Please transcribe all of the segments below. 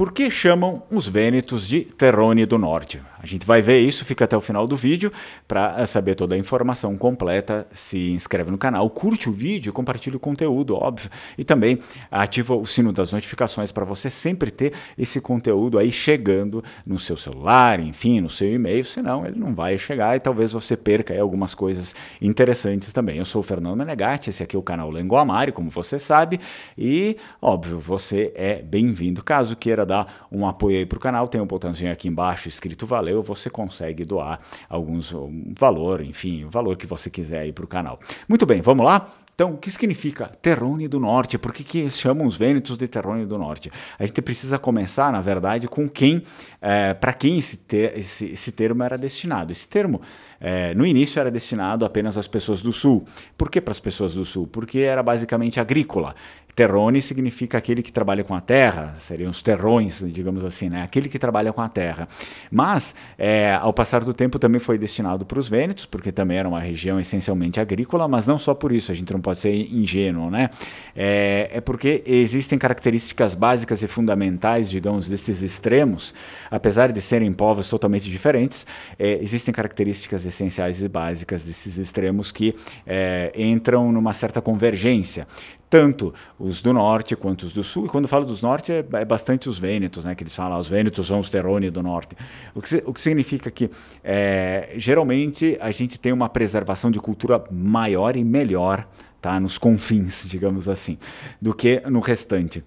por que chamam os vênetos de Terrone do Norte. A gente vai ver isso, fica até o final do vídeo para saber toda a informação completa. Se inscreve no canal, curte o vídeo, compartilha o conteúdo, óbvio, e também ativa o sino das notificações para você sempre ter esse conteúdo aí chegando no seu celular, enfim, no seu e-mail, senão ele não vai chegar e talvez você perca aí algumas coisas interessantes também. Eu sou o Fernando Menegatti, esse aqui é o canal Lengua Amari, como você sabe, e óbvio, você é bem-vindo caso queira dar um apoio aí para o canal, tem um botãozinho aqui embaixo escrito valeu, você consegue doar alguns um valor, enfim, o valor que você quiser aí para o canal. Muito bem, vamos lá? Então, o que significa Terrone do Norte? Por que, que chamam os Vênetos de Terrone do Norte? A gente precisa começar, na verdade, com quem, é, eh, para quem esse, ter, esse, esse termo era destinado. Esse termo é, no início era destinado apenas às pessoas do sul. Por que para as pessoas do sul? Porque era basicamente agrícola. Terrone significa aquele que trabalha com a terra, seriam os terrões, digamos assim, né? aquele que trabalha com a terra. Mas, é, ao passar do tempo, também foi destinado para os Vênetos, porque também era uma região essencialmente agrícola, mas não só por isso, a gente não pode ser ingênuo, né? É, é porque existem características básicas e fundamentais, digamos, desses extremos, apesar de serem povos totalmente diferentes, é, existem características essenciais e básicas desses extremos que é, entram numa certa convergência tanto os do norte quanto os do sul. E quando falo dos norte, é, é bastante os vênetos, né? Que eles falam, ah, os vênetos são os terroni do norte. O que, o que significa que, é, geralmente, a gente tem uma preservação de cultura maior e melhor, tá? Nos confins, digamos assim, do que no restante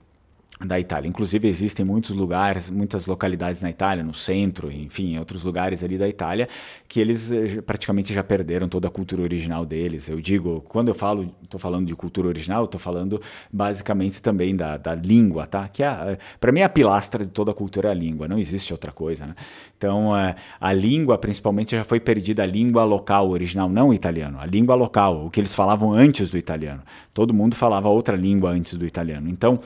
da Itália. Inclusive existem muitos lugares, muitas localidades na Itália, no centro, enfim, em outros lugares ali da Itália, que eles eh, praticamente já perderam toda a cultura original deles. Eu digo, quando eu falo, estou falando de cultura original, estou falando basicamente também da, da língua, tá? Que é, para mim a pilastra de toda a cultura é a língua. Não existe outra coisa, né? Então eh, a língua, principalmente, já foi perdida a língua local original, não o italiano, a língua local, o que eles falavam antes do italiano. Todo mundo falava outra língua antes do italiano. Então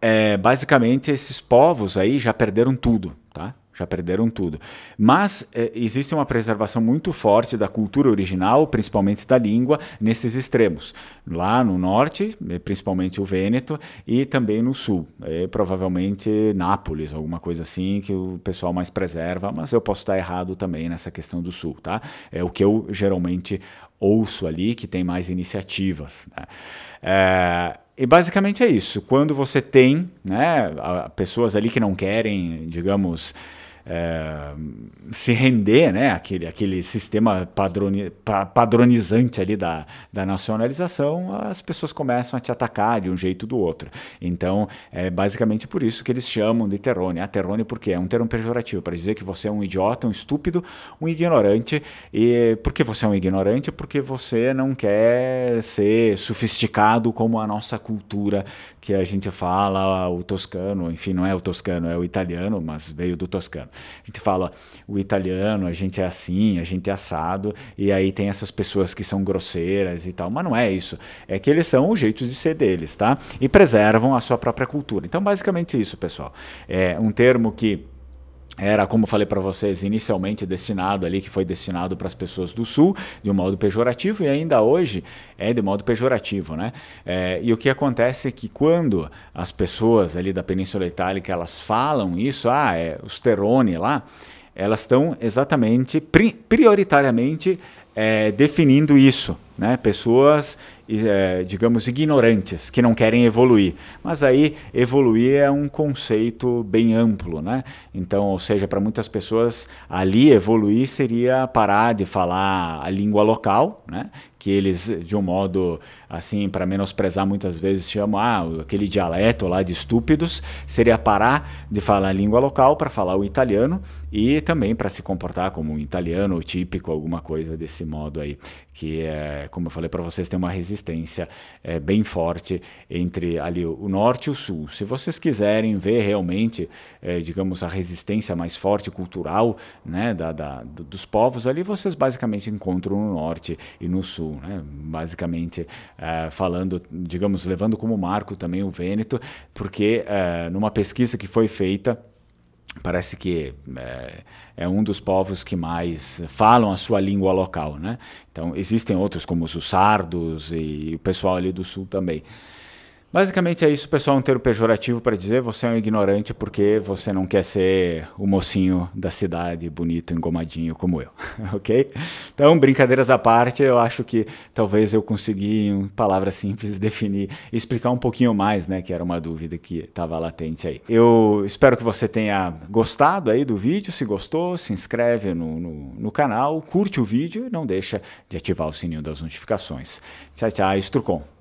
é, basicamente esses povos aí já perderam tudo, tá? Já perderam tudo. Mas é, existe uma preservação muito forte da cultura original, principalmente da língua, nesses extremos. Lá no norte, principalmente o Vêneto, e também no sul. É, provavelmente Nápoles, alguma coisa assim, que o pessoal mais preserva, mas eu posso estar errado também nessa questão do sul, tá? É o que eu geralmente ouço ali, que tem mais iniciativas. Né? É, e basicamente é isso. Quando você tem né, pessoas ali que não querem, digamos, eh, se render né, àquele, àquele sistema padroni, pa, padronizante ali da, da nacionalização, as pessoas começam a te atacar de um jeito ou do outro. Então, é basicamente por isso que eles chamam de terrone. A ah, terrone porque é um termo pejorativo, para dizer que você é um idiota, um estúpido, um ignorante. E por que você é um ignorante? Porque você não quer ser sofisticado como a nossa cultura que a gente fala, o toscano, enfim, não é o toscano, é o italiano, mas veio do toscano. A gente fala, o italiano, a gente é assim, a gente é assado, e aí tem essas pessoas que são grosseiras e tal. Mas não é isso. É que eles são o jeito de ser deles, tá? E preservam a sua própria cultura. Então, basicamente isso, pessoal. É um termo que era, como falei para vocês, inicialmente destinado ali, que foi destinado para as pessoas do Sul, de um modo pejorativo, e ainda hoje é de modo pejorativo, né? É, e o que acontece é que quando as pessoas ali da Península Itálica, elas falam isso, ah, é os Terone lá, elas estão exatamente, prioritariamente, é, definindo isso, né? pessoas, é, digamos, ignorantes, que não querem evoluir. Mas aí, evoluir é um conceito bem amplo, né? Então, ou seja, para muitas pessoas, ali evoluir seria parar de falar a língua local, né? que eles, de um modo assim, para menosprezar muitas vezes, chamam ah, aquele dialeto lá de estúpidos, seria parar de falar a língua local para falar o italiano e também para se comportar como um italiano típico, alguma coisa desse modo aí, que é, como eu falei para vocês, tem uma resistência é, bem forte entre ali o norte e o sul. Se vocês quiserem ver realmente, é, digamos, a resistência mais forte cultural né, da, da, dos povos ali, vocês basicamente encontram no norte e no sul, né? basicamente é, falando, digamos, levando como marco também o Vêneto, porque é, numa pesquisa que foi feita, parece que é, é, um dos povos que mais falam a sua língua local, né? Então existem outros como os sardos e o pessoal ali do sul também. Basicamente é isso, pessoal. Um termo pejorativo para dizer você é um ignorante porque você não quer ser o mocinho da cidade, bonito, engomadinho como eu, ok? Então, brincadeiras à parte, eu acho que talvez eu consegui, em palavras simples, definir, explicar um pouquinho mais, né? Que era uma dúvida que estava latente aí. Eu espero que você tenha gostado aí do vídeo. Se gostou, se inscreve no, no, no canal, curte o vídeo e não deixa de ativar o sininho das notificações. Tchau, tchau, com